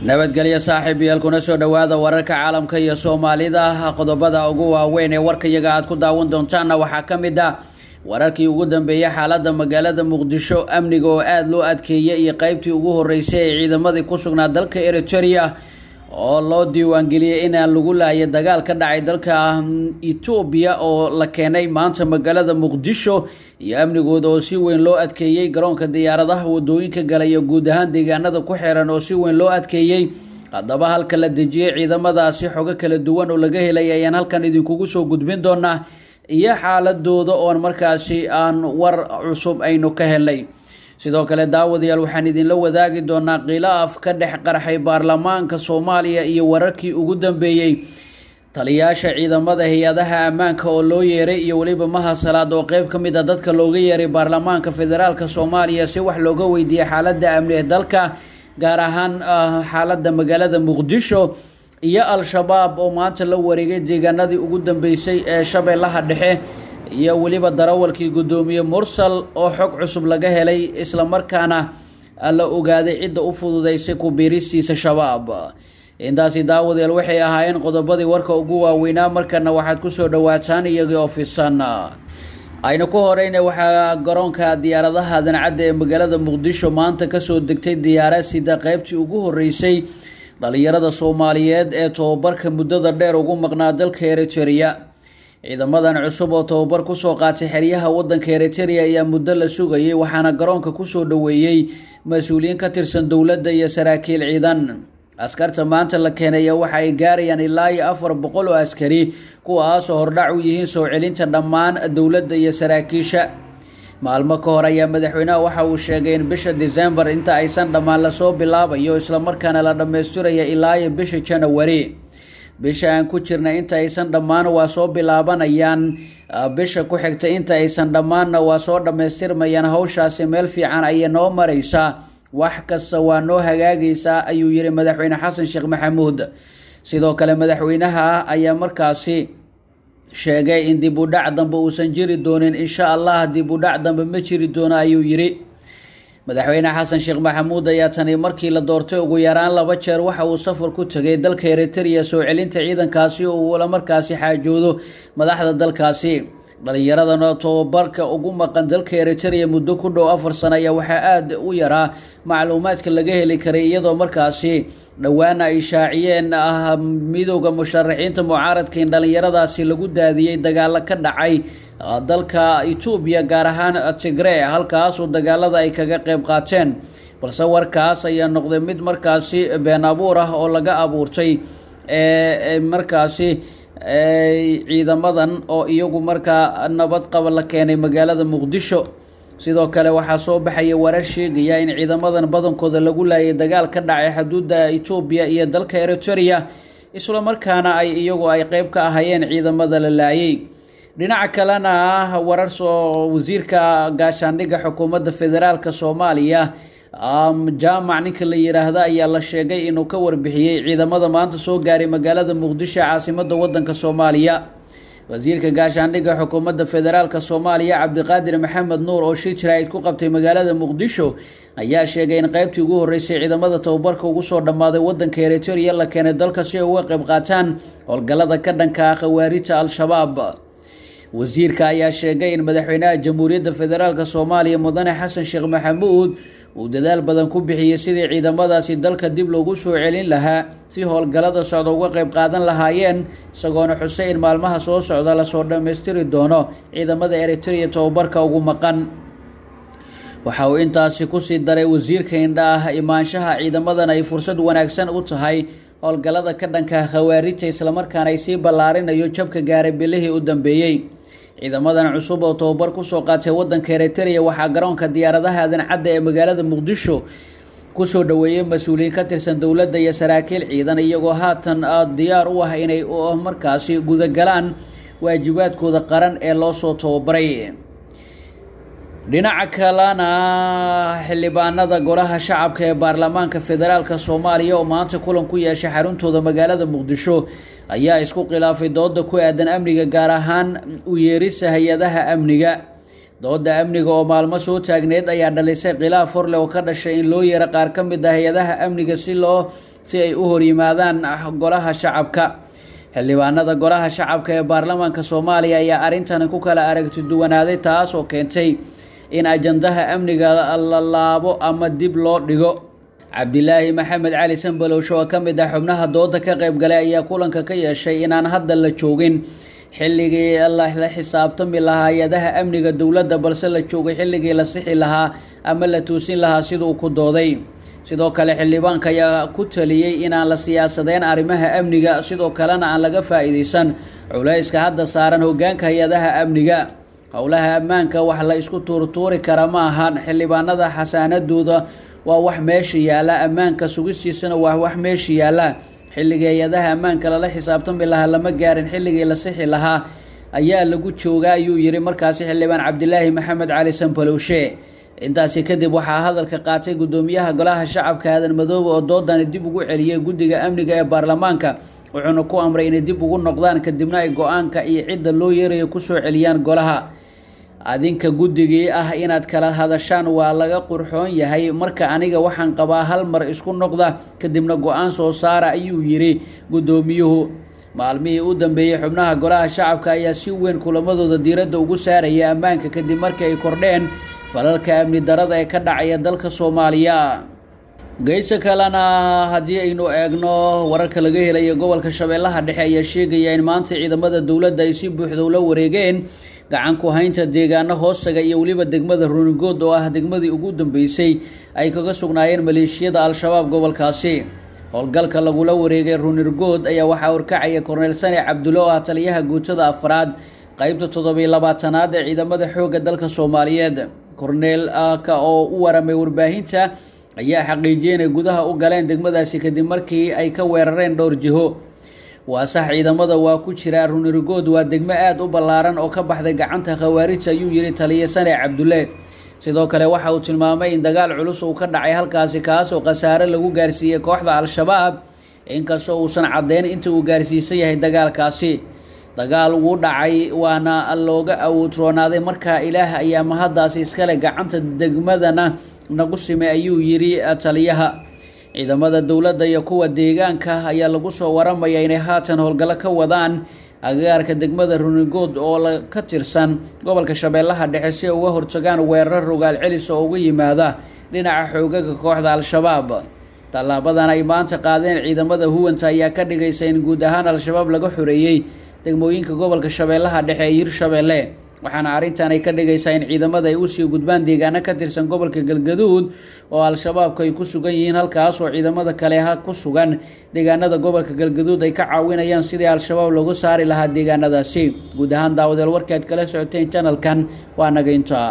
nabadgelyo saaxiib yeel kuna soo dhowaada wararka caalamka iyo soomaalida qodobada ugu waaweyn ee warkayaga aad ku daawan doontaanna waxaa ka mid ah wararkii ugu dambeeyey xaaladda magaalada muqdisho amniga oo aada loo adkeeyay iyo qeybtii ugu horeysay ee ciidamadii ku sugnaa dalka eriteria oo loo diiwaangeliyey inaan lagu laayay dagaal ka dhacay dalka etoobiya oo la keenay maanta magaalada muqdisho iyo amnigooda oo si weyn loo adkeeyey garoonka diyaaradaha wadooyinka galaya guud ahaan deegaanada ku xiran oo si weyn loo adkeeyey haddaba halka la dejiyey ciidamadaasi xogo kala duwan oo laga helay ayaan halkan idinkugu soo gudbin doonaa iyo xaaladooda oon markaasi aan war cusub aynu ka helnay sidoo kale daawadayaal waxaan idinla wadaagi doonaa khilaaf ka dhex qarxay baarlamaanka soomaaliya iyo wararkii ugu dambeeyey taliyaasha ciidamada hay-adaha ammaanka oo loo yeeray iyo weliba mahasalaad oo qeyb ka mid a ah dadka looga yeeray baarlamaanka federaalk soomaaliya si wax looga weydiiyey xaaladda amni ee dalka gaar ahaan ah, xaaladda magaalada muqdisho iyo al-shabaab oo maanta la wareegay deegaanadii ugu dambeysay ee shabeellaha dhexe iyo weliba darawalkii guddoomiye mursal oo xog cusub laga helay isla markaana la ogaaday cidda u fududaysay ku biiristiisa shabaab intaasi daawadeel waxay ahaayeen qodobadii warka ugu waaweynaa markana waxaad ku soo dhawaataan iyagii oo fisan ayna ku horeyna waxaa garoonka diyaaradaha dancadda ee magaalada muqdisho maanta kasoo degtay diyaarad sida qeybtii ugu horreysay dhallinyarada soomaaliyeed ee tobabarka muddada dheer ugu maqnaa dalka eriteria ciidamadan cusub oo tababar kusoo qaatay xeryaha wadanka eriteria ayaa muddo la sugayay waxaana garoonka kusoo dhoweeyey mas-uuliyiin ka tirsan dowladda iyo saraakiil ciidan askarta maanta la keenaya waxa ay gaarayaan ilaa iyo afar boqol oo askari kuwaasoo hordhac u yihiin soo celinta dhammaan dowladda iyo saraakiisha maalmo ka hor ayaa madaxweynaha waxa uu sheegay in bisha disembar inta aysan dhammaan lasoo bilaabayo islamarkaana la dhammaystiraya ilaa iyo bisha janawari bisha aan ku jirna inta aysan dhammaana waa soo bilaabanayaan ah, bisha ku xigta inta aysan dhammaanna waa soo dhammaystirmayaan hawshaasi meel fiican ayay noo maraysaa wax kasta waa noo hagaagaysaa ayuu yihi madaxweyne xasan sheekh maxamuud sidoo kale madaxweynaha ayaa markaasi sheegay in dib u dhac dambe uusan jiri doonin insha allah dib u dhac dambe ma jiri doono ayuu yidhi madaxweyne xasan sheekh maxamuud ayaa tani markii la doortay ugu yaraan laba jeer waxa uu safar ku tegay dalka eritereya soo celinta ciidankaasi oo uu lamarkaasi xaajoodo madaxda dalkaasi dhallinyaradan oo tobabarka ugu maqan dalka eritereya muddo ku dhow afar sana ayaa waxaa aada u yaraa macluumaadka laga heli karay iyadoo markaasi dhowaana ay shaaciyeen ah midooda musharaxiinta mucaaradka in dhallinyaradaasi lagu daadiyey dagaalo ka dhacay ah, dalka etoobiya gaar ahaan tigree halkaasoo dagaalada ay kaga qayb qaateen balse warkaas ayaa noqday mid markaasi been abuur ah oo laga abuurtay markaasi ciidamadan oo iyagu markaa nabad qaba la keenay magaalada muqdisho sidoo kale waxaa soo baxaya warar sheegaya in ciidamadan badankooda lagu laayay dagaal ka dhacay xuduudda etoobiya iyo dalka eritoreya isla markaana ay iyagu ay qeyb ka ahaayeen ciidamada la laayay dhinaca kalena warar soo wasiirka gaashaandhigga xukuumadda federaalka soomaaliya jaamac ninka la yidhaahda ayaa la sheegay inuu ka warbixiyey ciidamada maanta soo gaaray magaalada muqdisho caasimada wadanka soomaaliya wasiirka gaashaandhigga xukuumadda federaalka soomaaliya cabdiqaadir maxamed nuur oo shir jira-id ku qabtay magaalada muqdisho ayaa sheegay in qaybtii ugu horreysay ciidamada tababarka ugu soo dhammaaday waddanka eritoreya la keenay dalka si ay uga qayb qaataan howlgallada ka dhanka ah khawaarijta al-shabaab wasiirka ayaa sheegay in madaxweynaha jamhuuriyadda federaalka soomaaliya mudane xasan sheekh maxamuud uu dadaal badan ku bixiyey sidii ciidamadaasi dalka dib loogu soo celin lahaa si howlgallada socda uga qayb qaadan lahaayeen isagoona xusey in maalmaha soo socda lasoo dhammaystiri doono ciidamada eritereya tobabarka ugu maqan waxa uu intaasi kusii daray wasiirka indha ah imaanshaha ciidamadan ay fursad wanaagsan u tahay howlgallada ka dhanka khawaarijta islamarkaana ay sii ballaarinayo jabka gaaray bilihii u dambeeyey ciidamadan cusub oo tobabar kusoo qaatay wadanka eritrea waxaa garoonka diyaaradaha aadan ee magaalada muqdisho kusoo dhoweeyey mas-uuliyiin ka tirsan dowladda iyo saraakiil ciidan iyagoo haatan diyaar u ah inay ah markaasi gudagalaan waajibaadkooda qaran ee loo soo tobabaray dhinaca kalena xildhibaanada golaha shacabka ee baarlamaanka federaalka soomaaliya oo maanta kulan ku yeeshay xaruntooda magaalada muqdisho ayaa isku khilaafay dooda ku aadan amniga gaar ahaan u yeerisa hay-adaha amniga dooda amniga oo maalmo soo taagneed ayaa dhalisay khilaaf horle oo ka dhashay in loo yeero qaar ka mid a ah hay-adaha amniga si loo si ay u horyimaadaan ah golaha shacabka xildhibaanada golaha shacabka ee baarlamaanka soomaaliya ayaa arrintani ku kala aragti duwanaaday taas oo keentay in ajandaha amniga la laabo ama dib loo dhigo cabdilaahi maxamed cali sanbalowshe oo ka mid ah xubnaha dooda ka qaybgalay ayaa kulanka ka yeeshay inaan hadda la joogin xilligii la xisaabtami lahaa hay-adaha amniga dowladda balse la joogay xilligii la sixi lahaa ama la toosin lahaa siduu ku dooday sidoo kale xildhibaanka ayaa ku taliyey inaan la siyaasadeyn arrimaha amniga sidoo kalena aan laga faa'iidaysan culayska hadda saaran hoggaanka hay-adaha amniga howlaha ammaanka wax la isku tuurtuuri kara ma ahan xildhibaanada xasaanadooda waa wax meesha yaala ammaanka sugistiisana waa wax meesha yaala xilligeeyadaha ammaanka lala xisaabtami lahaa lama gaarin xilligii la sixi lahaa ayaa lagu joogaa ayuu yihi markaasi xildhibaan cabdilaahi maxamed cali sanbalowshe intaasi kadib waxaa hadalka qaatay gudoomiyaha golaha shacabka aadan madoobe oo doodani dib ugu celiyey guddiga amniga ee baarlamaanka wuxuuna ku amray inay dib ugu noqdaan kadibna ay go-aanka iyo cidda loo yeerayo kusoo celiyaan golaha adinka guddigii ah inaad kala hadashaan waa laga qurxoon yahay marka aniga waxaan qabaa hal mar isku noqda kadibna go-aan soo saara ayuu yidhi guddoomiyuhu maalmihii u dambeeyey xubnaha golaha shacabka ayaa si weyn kulamadooda diiradda ugu saaraya ammaanka kadib markii ay kordheen falalka amni darada ee ka dhacaya dalka soomaaliya geyse kalena haddii aynu eegno wararka laga helaya gobolka shabeellaha dhexe ayaa sheegaya in maanta ciidamada dowladda ay si buuxda ula wareegeen gacan ku haynta deegaano hoostaga iyo weliba degmada runigood oo ah degmadii ugu dambeysay ay kaga sugnaayeen maleeshiyada al-shabaab gobolkaasi howlgalka lagula wareegay runirgood ayaa waxaa warkacaya korneyl sane cabdulo oo ah taliyaha guutada afraad qaybta toddobiy labaatanaad ee ciidamada xoogga dalka soomaaliyeed korneyl ka oo u waramay warbaahinta ayaa xaqiijiyeen ay gudaha u galeen degmadaasi kadib markii ay ka weerareen dhowr jiho waa sax ciidamada waa ku jira runirigood waa degmo aad u ballaaran oo ka baxday gacanta khawaarij ayuu yidhi taliya sane cabdulle sidoo kale waxa uu tilmaamay in dagaal culus uu ka dhacay halkaasi kaasoo khasaare lagu gaarsiiyey kooxda al-shabaab inkastoo uusan caddeyn inta uu gaarsiisan yahay dagaalkaasi dagaal wuu dhacay waana looga awood roonaaday markaa ilaah ayaa mahaddaasi iskale gacanta degmadana nagu simay ayuu yidhi taliyaha ciidamada dowladda iyo kuwa deegaanka ayaa lagu soo waramaya inay haatan howlgallo ka wadaan agaarka degmada runigood oo ka tirsan gobolka shabeellaha dhexe si ay uga hortagaan weerar rogaal celis oo uga yimaada dhinaca xoogaga kooxda al-shabaab tallaabadan ay maanta qaadeen ciidamada huwanta ayaa ka dhigaysa in guud ahaan al-shabaab laga xoreeyey degmooyinka gobolka shabeellaha dhexe ee hirshabeelle waxaana arrintan ay ka dhigaysaa in ciidamada ay usii gudbaan deegaano ka tirsan gobolka galgaduud oo al-shabaabku ay ku sugan yihiin halkaas oo ciidamada kale kaleha ku sugan deegaanada gobolka galgaduud ay ka caawinayaan sidii al-shabaab loogu saari lahaa deegaanadaasi guud ahaan daawadeel warkaad kala socoteen janalkan waa naga intaa